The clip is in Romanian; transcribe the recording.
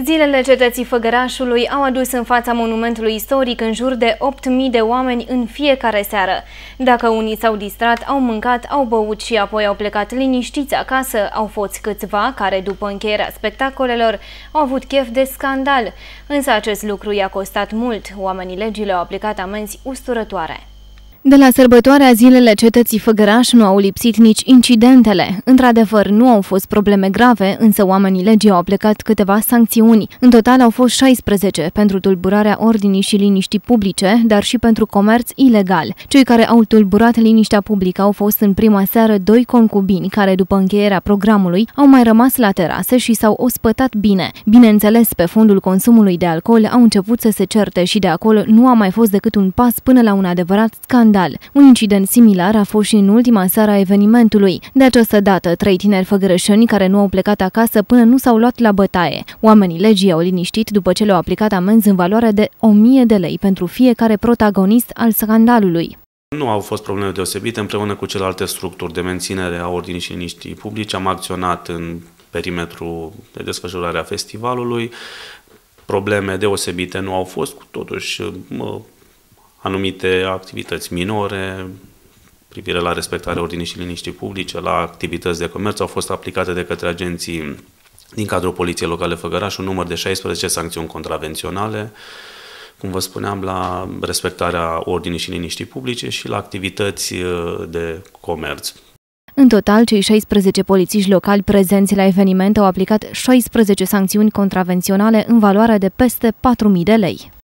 Zilele cetății Făgărașului au adus în fața monumentului istoric în jur de 8.000 de oameni în fiecare seară. Dacă unii s-au distrat, au mâncat, au băut și apoi au plecat liniștiți acasă, au fost câțiva care, după încheierea spectacolelor, au avut chef de scandal. Însă acest lucru i-a costat mult. Oamenii legile au aplicat amenzi usturătoare. De la sărbătoarea zilele cetății Făgăraș nu au lipsit nici incidentele. Într-adevăr, nu au fost probleme grave, însă oamenii legii au aplicat câteva sancțiuni. În total au fost 16 pentru tulburarea ordinii și liniștii publice, dar și pentru comerț ilegal. Cei care au tulburat liniștea publică au fost în prima seară doi concubini care, după încheierea programului, au mai rămas la terase și s-au ospătat bine. Bineînțeles, pe fondul consumului de alcool au început să se certe și de acolo nu a mai fost decât un pas până la un adevărat scandal scandal. Un incident similar a fost și în ultima seară a evenimentului. De această dată, trei tineri făgărășeni care nu au plecat acasă până nu s-au luat la bătaie. Oamenii legii au liniștit după ce le-au aplicat amenzi în valoare de 1000 de lei pentru fiecare protagonist al scandalului. Nu au fost probleme deosebite. Împreună cu celelalte structuri de menținere a ordinii și liniștii publice am acționat în perimetrul de desfășurare a festivalului. Probleme deosebite nu au fost, totuși anumite activități minore, privire la respectarea ordinii și liniștii publice, la activități de comerț, au fost aplicate de către agenții din cadrul Poliției Locale Făgăraș un număr de 16 sancțiuni contravenționale, cum vă spuneam, la respectarea ordinii și liniștii publice și la activități uh, de comerț. În total, cei 16 polițiști locali prezenți la eveniment au aplicat 16 sancțiuni contravenționale în valoare de peste 4.000 de lei.